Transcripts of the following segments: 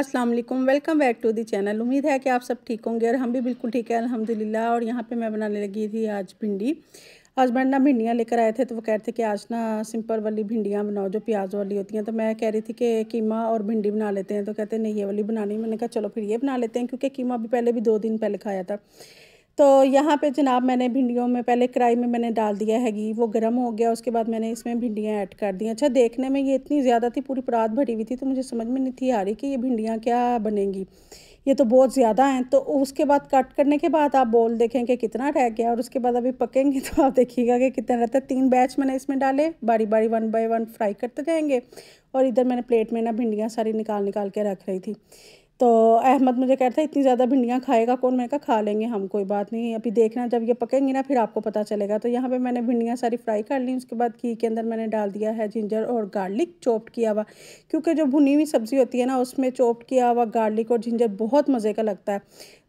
अस्सलाम वालेकुम welcome back to the channel उम्मीद है कि आप सब ठीक होंगे और हम भी बिल्कुल ठीक है अल्हम्दुलिल्लाह और यहाँ पे मैं बनाने लगी थी आज भिंडी आज ना भिंडियाँ लेकर आए थे तो वो कह रहे थे कि आज ना सिंपल वाली भिंडियाँ बनाओ जो प्याज वाली होती हैं तो मैं कह रही थी कि कीमा और भिंडी बना लेते हैं तो कहते नहीं ये वाली बनानी मैंने कहा चलो फिर ये बना लेते हैं क्योंकि कीमा भी पहले भी दो दिन पहले खाया था तो यहाँ पे जनाब मैंने भिंडियों में पहले कढ़ाई में मैंने डाल दिया है घी वो गर्म हो गया उसके बाद मैंने इसमें भिंडियाँ ऐड कर दी अच्छा देखने में ये इतनी ज़्यादा थी पूरी परात भरी हुई थी तो मुझे समझ में नहीं थी आ रही कि ये भिंडियाँ क्या बनेंगी ये तो बहुत ज़्यादा हैं तो उसके बाद कट करने के बाद आप बोल देखें कि कितना रह गया और उसके बाद अभी पकेंगे तो आप देखिएगा कि कितना रहता है तीन बैच मैंने इसमें डाले बारी बारी वन बाय वन फ्राई करते जाएंगे और इधर मैंने प्लेट में ना भिंडियाँ सारी निकाल निकाल के रख रही थी तो अहमद मुझे कह रहा था इतनी ज़्यादा भिंडियाँ खाएगा कौन मैं कहा खा लेंगे हम कोई बात नहीं अभी देखना जब ये पकेंगी ना फिर आपको पता चलेगा तो यहाँ पे मैंने भिंडियाँ सारी फ्राई कर ली उसके बाद घी के अंदर मैंने डाल दिया है जिंजर और गार्लिक चॉप्ड किया हुआ क्योंकि जो भुनी हुई सब्ज़ी होती है ना उसमें चॉप्ड किया हुआ गार्लिक और जिंजर बहुत मज़े का लगता है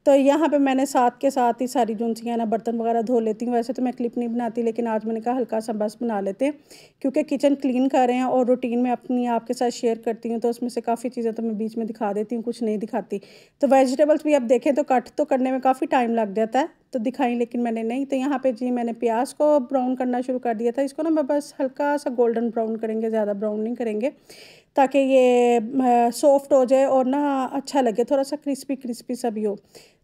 तो यहाँ पे मैंने साथ के साथ ही सारी जुनसियाँ ना बर्तन वगैरह धो लेती हूँ वैसे तो मैं क्लिप नहीं बनाती लेकिन आज मैंने कहा हल्का सा बस बना लेते हैं क्योंकि किचन क्लीन कर रहे हैं और रूटीन में अपनी आपके साथ शेयर करती हूँ तो उसमें से काफ़ी चीज़ें तो मैं बीच में दिखा देती हूँ कुछ नहीं दिखाती तो वेजिटेबल्स भी आप देखें तो कट तो करने में काफ़ी टाइम लग जाता है तो दिखाई लेकिन मैंने नहीं तो यहाँ पे जी मैंने प्याज को ब्राउन करना शुरू कर दिया था इसको ना मैं बस हल्का सा गोल्डन ब्राउन करेंगे ज़्यादा ब्राउन नहीं करेंगे ताकि ये सॉफ्ट हो जाए और ना अच्छा लगे थोड़ा सा क्रिस्पी क्रिस्पी सा भी हो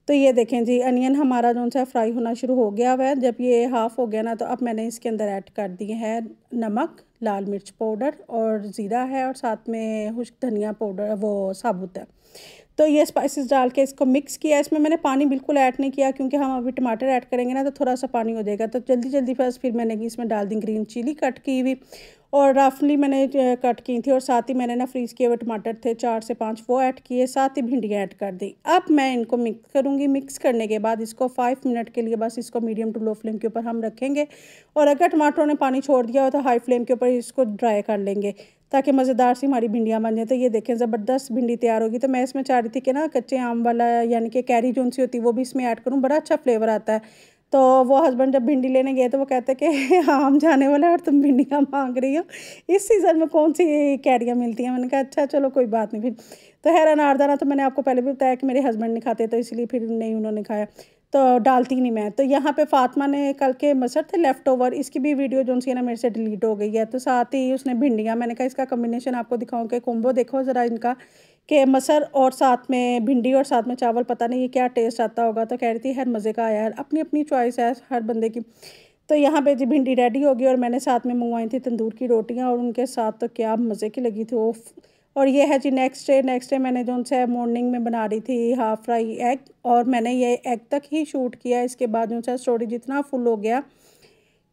तो ये देखें जी अनियन हमारा जो सा फ्राई होना शुरू हो गया हुआ है जब ये हाफ़ हो गया ना तो अब मैंने इसके अंदर ऐड कर दिए हैं नमक लाल मिर्च पाउडर और ज़ीरा है और साथ में खुश्क धनिया पाउडर वो साबुत है तो ये स्पाइसेस डाल के इसको मिक्स किया इसमें मैंने पानी बिल्कुल ऐड नहीं किया क्योंकि हम अभी टमाटर ऐड करेंगे ना तो थोड़ा सा पानी हो जाएगा तो जल्दी जल्दी बस फिर मैंने इसमें डाल दी ग्रीन चिली कट की हुई और रफली मैंने कट की थी और साथ ही मैंने ना फ्रीज़ किए हुए टमाटर थे चार से पाँच वो ऐड किए साथ ही भिंडियाँ ऐड कर दी अब मैं इनको मिक्स करूँगी मिक्स करने के बाद इसको फाइव मिनट के लिए बस इसको मीडियम टू लो फ्लेम के ऊपर हम रखेंगे और अगर टमाटरों ने पानी छोड़ दिया हो तो हाई फ्लेम के ऊपर इसको ड्राई कर लेंगे ताकि मज़ेदार सी हमारी भिंडियाँ बन जाए तो ये देखें ज़बरदस्त भिंडी तैयार होगी तो मैं इसमें चाह रही थी कि ना कच्चे आम वाला यानी कि कैरी जोन सी होती वो भी इसमें ऐड करूँ बड़ा अच्छा फ्लेवर आता है तो वो हस्बैंड जब भिंडी लेने गए तो वो कहते कि आम हाँ, जाने वाला है और तुम भिंडियाँ मांग रही हो इस सीज़न में कौन सी कैरियाँ मिलती हैं मैंने कहा अच्छा चलो कोई बात नहीं फिर तो है अनारदाना तो मैंने आपको पहले भी बताया कि मेरे हस्बैंड नहीं खाते तो इसलिए फिर नहीं उन्होंने खाया तो डालती नहीं मैं तो यहाँ पे फातिमा ने कल के मसर थे लेफ़्ट ओवर इसकी भी वीडियो जो सी ना मेरे से डिलीट हो गई है तो साथ ही उसने भिंडियाँ मैंने कहा इसका कम्बिनेशन आपको दिखाऊँ कि कुम्बो देखो ज़रा इनका कि मसर और साथ में भिंडी और साथ में चावल पता नहीं ये क्या टेस्ट आता होगा तो कह रही थी हर मज़े का आया है अपनी अपनी चॉइस है हर बंदे की तो यहाँ पे जी भिंडी रेडी होगी और मैंने साथ में मंगवाई थी तंदूर की रोटियाँ और उनके साथ तो क्या मज़े की लगी थी वो और ये है जी नेक्स्ट डे नेक्स्ट डे मैंने जो उनसे मॉर्निंग में बना रही थी हाफ फ्राई एग और मैंने ये एग तक ही शूट किया इसके बाद जो स्टोरी जितना फुल हो गया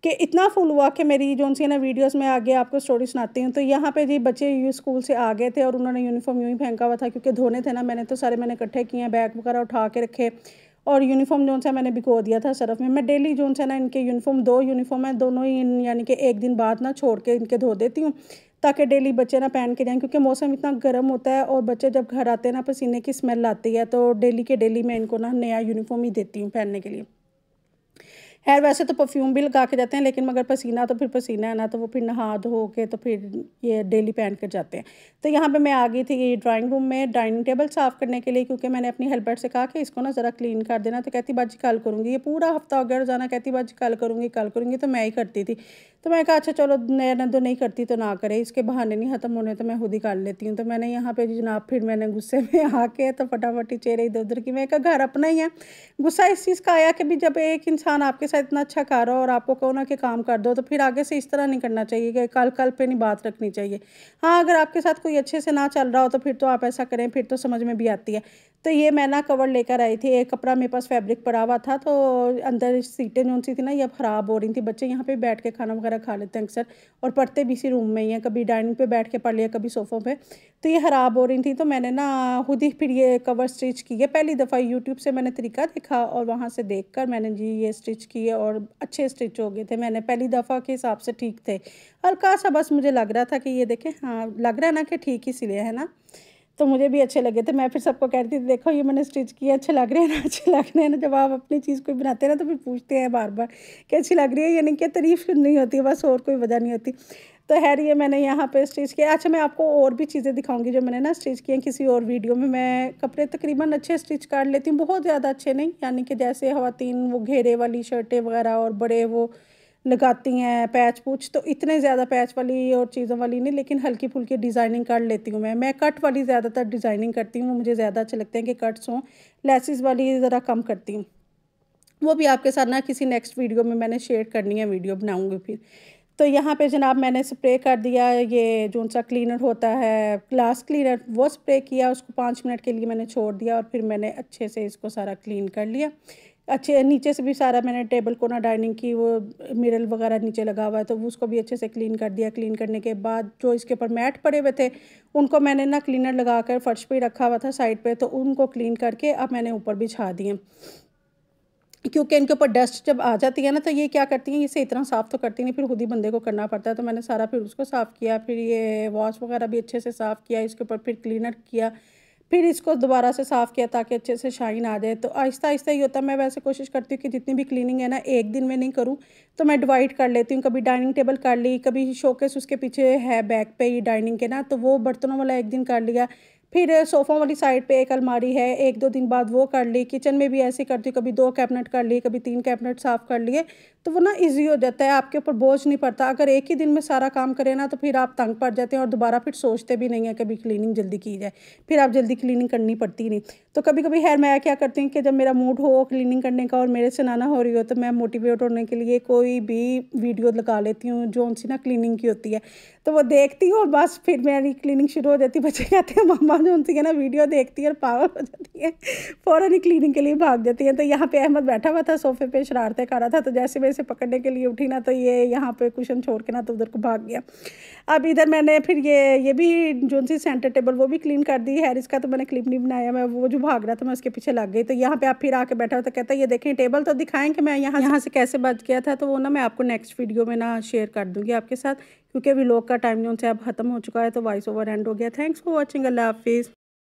कि इतना फुल हुआ कि मेरी जो सी ना वीडियोस में आगे आपको स्टोरी सुनाती हूँ तो यहाँ पे जी बच्चे यू स्कूल से आ गए थे और उन्होंने यूनिफॉर्म यूँ ही फेंका हुआ था क्योंकि धोने थे ना मैंने तो सारे मैंने इकट्ठे किए हैं बैग वगैरह उठा के रखे और यूनिफॉर्म जो सा मैंने भिगो दिया था सरफ में मैं डेली जो सा ना इनके यूनिफॉर्म दो यूनिफॉर्म है दोनों ही यानी कि एक दिन बाद ना छोड़ के इनके धो देती हूँ ताकि डेली बच्चे ना पहन के जाएं क्योंकि मौसम इतना गर्म होता है और बच्चे जब घर आते हैं ना पसीने की स्मेल आती है तो डेली के डेली मैं इनको ना नया यूनिफॉर्म ही देती हूँ पहनने के लिए खैर वैसे तो परफ्यूम भी लगा के जाते हैं लेकिन मगर पसीना तो फिर पसीना है ना तो वो फिर नहा धो के तो फिर ये डेली पहन कर जाते हैं तो यहाँ पे मैं आ गई थी ड्राइंग रूम में डाइनिंग टेबल साफ़ करने के लिए क्योंकि मैंने अपनी हेल्पर से कहा कि इसको ना ज़रा क्लीन कर देना तो कहती बाजी कल करूँगी ये पूरा हफ्ता हो गया रोज़ाना कहती बाजी कल करूँगी कल करूँगी तो मैं ही करती थी तो मैं कहा अच्छा चलो नया तो नहीं करती तो ना करे इसके बहाने नहीं ख़त्म होने तो मैं खुद ही कर लेती हूँ तो मैंने यहाँ पे जनाब फिर मैंने गुस्से में आके तो फटाफट ही चेहरे इधर उधर की मैं कहा घर अपना ही है गुस्सा इस चीज़ का आया कि भी जब एक इंसान आपके साथ पैसा इतना अच्छा कर रहा हो और आपको कहो ना कि काम कर दो तो फिर आगे से इस तरह नहीं करना चाहिए कि कल कल पे नहीं बात रखनी चाहिए हाँ अगर आपके साथ कोई अच्छे से ना चल रहा हो तो फिर तो आप ऐसा करें फिर तो समझ में भी आती है तो ये मैं ना कवर लेकर आई थी एक कपड़ा मेरे पास फैब्रिक पड़ा हुआ था तो अंदर सीटें जो सी थी ना ये ख़राब हो रही थी बच्चे यहाँ पे बैठ के खाना वगैरह खा लेते हैं अक्सर और पढ़ते भी इसी रूम में ही हैं कभी डाइनिंग पे बैठ के पढ़ लिया कभी सोफ़ों पे तो ये ख़राब हो रही थी तो मैंने ना खुद ही फिर ये कवर स्टिच किए पहली दफ़ा यूट्यूब से मैंने तरीका देखा और वहाँ से देख कर मैंने जी ये स्टिच किए और अच्छे स्टिच हो गए थे मैंने पहली दफ़ा के हिसाब से ठीक थे हल्का सा बस मुझे लग रहा था कि ये देखें हाँ लग रहा है ना कि ठीक ही सिले है ना तो मुझे भी अच्छे लगे थे मैं फिर सबको कहती थी देखो ये मैंने स्टिच किया अच्छे लग रहे हैं ना अच्छे लग रहे हैं ना जब आप अपनी चीज़ कोई बनाते हैं ना तो फिर पूछते हैं बार बार कि अच्छी लग रही है यानी कि तारीफ नहीं होती बस और कोई वजह नहीं होती तो खैर ये मैंने यहाँ पे स्टिच किया अच्छा मैं आपको और भी चीज़ें दिखाऊंगी जो मैंने ना स्टिच किए किसी और वीडियो में मैं कपड़े तकरीबन अच्छे स्टिच कर लेती हूँ बहुत ज़्यादा अच्छे नहीं यानी कि जैसे खातन वो घेरे वाली शर्टें वगैरह और बड़े वो लगाती हैं पैच पुच तो इतने ज़्यादा पैच वाली और चीज़ों वाली नहीं लेकिन हल्की फुल्की डिज़ाइनिंग कर लेती हूँ मैं मैं कट वाली ज़्यादातर डिज़ाइनिंग करती हूँ वो मुझे ज़्यादा अच्छे लगते हैं कि कट्स हों लेसिस वाली ज़रा कम करती हूँ वो भी आपके साथ ना किसी नेक्स्ट वीडियो में मैंने शेयर करनी है वीडियो बनाऊँगी फिर तो यहाँ पे जनाब मैंने स्प्रे कर दिया ये जो सा क्लीनर होता है ग्लास क्लीनर वो स्प्रे किया उसको पाँच मिनट के लिए मैंने छोड़ दिया और फिर मैंने अच्छे से इसको सारा क्लीन कर लिया अच्छे नीचे से भी सारा मैंने टेबल कोना डाइनिंग की वो मिरर वगैरह नीचे लगा हुआ है तो उसको भी अच्छे से क्लीन कर दिया क्लीन करने के बाद जो इसके ऊपर मैट पड़े हुए थे उनको मैंने ना क्लीनर लगा कर फर्श पर रखा हुआ था साइड पर तो उनको क्लीन करके अब मैंने ऊपर भी छा दिए क्योंकि इनके ऊपर डस्ट जब आ जाती है ना तो ये क्या करती हैं इसे इतना साफ़ तो करती नहीं फिर खुद ही बंदे को करना पड़ता है तो मैंने सारा फिर उसको साफ़ किया फिर ये वॉश वगैरह भी अच्छे से साफ़ किया इसके ऊपर फिर क्लीनर किया फिर इसको दोबारा से साफ़ किया ताकि अच्छे से शाइन आ जाए तो आहिस्ता आहिस्ता ही होता है मैं वैसे कोशिश करती हूँ कि जितनी भी क्लीनिंग है ना एक दिन में नहीं करूँ तो मैं डिवाइड कर लेती हूँ कभी डाइनिंग टेबल कर ली कभी शोकेस उसके पीछे है बैक पे ही डाइनिंग के ना तो वो बर्तनों वाला एक दिन कर लिया फिर सोफ़ों वाली साइड पे एक अलमारी है एक दो दिन बाद वो कर ली किचन में भी ऐसे करती हूँ कभी दो कैबिनेट कर लिए कभी तीन कैबिनेट साफ़ कर लिए तो वो ना ईजी हो जाता है आपके ऊपर बोझ नहीं पड़ता अगर एक ही दिन में सारा काम करें ना तो फिर आप तंग पड़ जाते हैं और दोबारा फिर सोचते भी नहीं है कभी क्लीनिंग जल्दी की जाए फिर आप जल्दी क्लीनिंग करनी पड़ती नहीं तो कभी कभी हैर मैं क्या करती हूँ कि जब मेरा मूड हो क्लीनिंग करने का और मेरे से नाना हो रही हो तो मैं मोटिवेट होने के लिए कोई भी वीडियो लगा लेती हूँ जो उनसे ना क्लीनिंग की होती है तो वो देखती हूँ और बस फिर मेरी क्लीनिंग शुरू हो जाती बच्चे कहते हैं मामा बाद में उनसे क्या ना वीडियो देखती है और पावर हो जाती है फ़ौरन ही क्लीनिंग के लिए भाग जाती है तो यहाँ पे अहमद बैठा हुआ था सोफे पे शरारतें कर रहा था तो जैसे मैं इसे पकड़ने के लिए उठी ना तो ये यहाँ पे कुशन छोड़ के ना तो उधर को भाग गया अब इधर मैंने फिर ये ये भी जो सी सेंटर टेबल वो भी क्लीन कर दी है इसका तो मैंने क्लिप नहीं बनाया मैं वो जो भाग रहा था मैं उसके पीछे लग गई तो यहाँ पर आप फिर आके बैठा हुआ तो कहता है ये देखें टेबल तो दिखाएँ कि मैं यहाँ यहाँ से कैसे बच गया था तो वो ना मैं आपको नेक्स्ट वीडियो में ना शेयर कर दूँगी आपके साथ क्योंकि अभी लोग का टाइम जो उनसे अब खत्म हो चुका है तो वॉइस ओवर एंड हो गया थैंक्स फॉर वॉचिंग अल्लाह हाफिज़